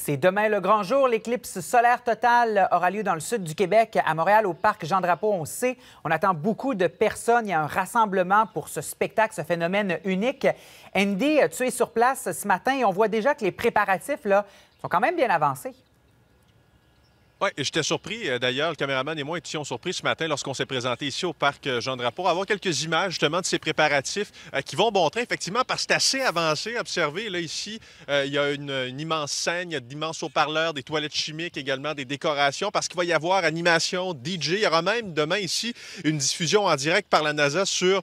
C'est demain le grand jour. L'éclipse solaire totale aura lieu dans le sud du Québec, à Montréal, au parc Jean-Drapeau. On sait, on attend beaucoup de personnes. Il y a un rassemblement pour ce spectacle, ce phénomène unique. Andy, tu es sur place ce matin et on voit déjà que les préparatifs là, sont quand même bien avancés. Oui, j'étais surpris. Euh, d'ailleurs, le caméraman et moi étions surpris ce matin lorsqu'on s'est présenté ici au parc euh, Jean-Drapeau avoir quelques images justement de ces préparatifs euh, qui vont montrer effectivement, parce que c'est assez avancé. Observez, là, ici, il y a une, immense scène, il y a d'immenses haut-parleurs, des toilettes chimiques également, des décorations, parce qu'il va y avoir animation, DJ. Il y aura même demain ici une diffusion en direct par la NASA sur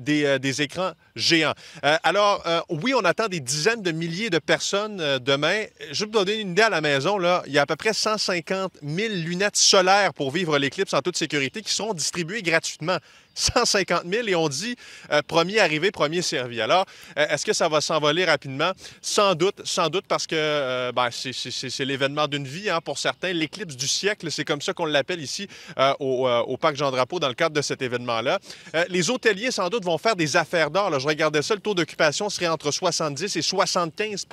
des, des, écrans géants. alors, oui, on attend des dizaines de milliers de personnes demain. Je vais vous donner une idée à la maison, là, il y a à peu près 150 1000 lunettes solaires pour vivre l'éclipse en toute sécurité qui sont distribuées gratuitement. 150 000 et on dit euh, premier arrivé, premier servi. Alors, euh, est-ce que ça va s'envoler rapidement? Sans doute, sans doute parce que euh, ben, c'est l'événement d'une vie hein, pour certains, l'éclipse du siècle, c'est comme ça qu'on l'appelle ici au, au, Parc Jean-Drapeau dans le cadre de cet événement-là. les hôteliers, sans doute, vont faire des affaires d'or. Je regardais ça, le taux d'occupation serait entre 70 et 75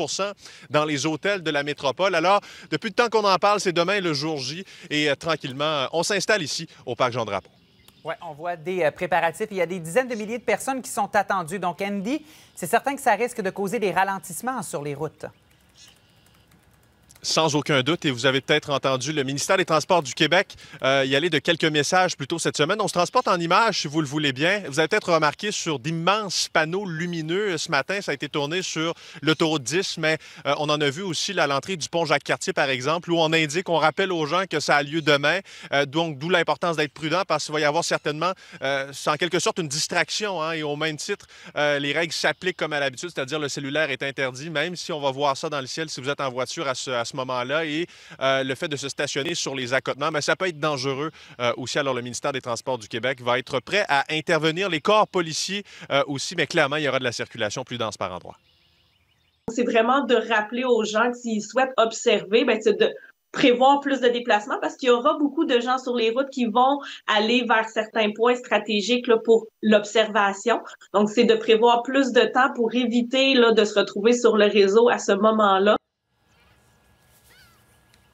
dans les hôtels de la métropole. Alors, depuis le temps qu'on en parle, c'est demain le jour J et tranquillement, on s'installe ici au Parc Jean-Drapeau. Oui, on voit des euh, préparatifs. Il y a des dizaines de milliers de personnes qui sont attendues. Donc, Andy, c'est certain que ça risque de causer des ralentissements sur les routes. Sans aucun doute, et vous avez peut-être entendu le ministère des Transports du Québec euh, y aller de quelques messages plus tôt cette semaine. On se transporte en images, si vous le voulez bien. Vous avez peut-être remarqué sur d'immenses panneaux lumineux euh, ce matin, ça a été tourné sur l'autoroute 10, mais euh, on en a vu aussi à l'entrée du pont Jacques-Cartier, par exemple, où on indique, on rappelle aux gens que ça a lieu demain, donc d'où l'importance d'être prudent, parce qu'il va y avoir certainement, c'est en quelque sorte une distraction, hein, et au même titre, les règles s'appliquent comme à l'habitude, c'est-à-dire le cellulaire est interdit, même si on va voir ça dans le ciel si vous êtes en voiture à ce, à ce moment-là et euh, le fait de se stationner sur les accotements, mais ça peut être dangereux euh, aussi. Alors, le ministère des Transports du Québec va être prêt à intervenir, les corps policiers euh, aussi, mais clairement, il y aura de la circulation plus dense par endroit. C'est vraiment de rappeler aux gens que s'ils souhaitent observer, ben, c'est de prévoir plus de déplacements parce qu'il y aura beaucoup de gens sur les routes qui vont aller vers certains points stratégiques là, pour l'observation. Donc, c'est de prévoir plus de temps pour éviter là, de se retrouver sur le réseau à ce moment-là.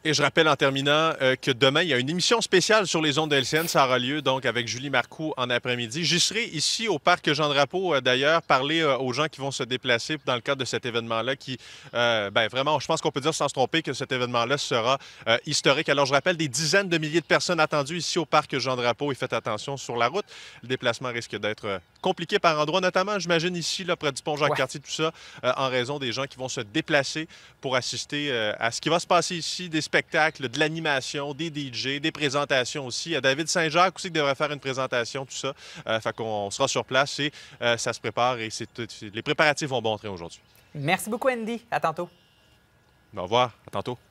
Et je rappelle en terminant euh, que demain, il y a une émission spéciale sur les ondes de LCN. Ça aura lieu donc avec Julie Marcoux en après-midi. J'y serai ici au parc Jean-Drapeau euh, d'ailleurs, parler euh, aux gens qui vont se déplacer dans le cadre de cet événement-là qui, ben, vraiment, je pense qu'on peut dire sans se tromper que cet événement-là sera historique. Alors je rappelle des dizaines de milliers de personnes attendues ici au parc Jean-Drapeau et faites attention sur la route. Le déplacement risque d'être compliqué par endroits, notamment, j'imagine, ici, là, près du pont Jean-Cartier, tout ça, en raison des gens qui vont se déplacer pour assister à ce qui va se passer ici, spectacle, de l'animation, des DJ, des présentations aussi. Il y a David Saint-Jacques aussi qui devrait faire une présentation, tout ça. Euh, fait qu'on sera sur place et euh, ça se prépare et les préparatifs vont bon train aujourd'hui. Merci beaucoup, Andy. À tantôt. Au revoir. À tantôt.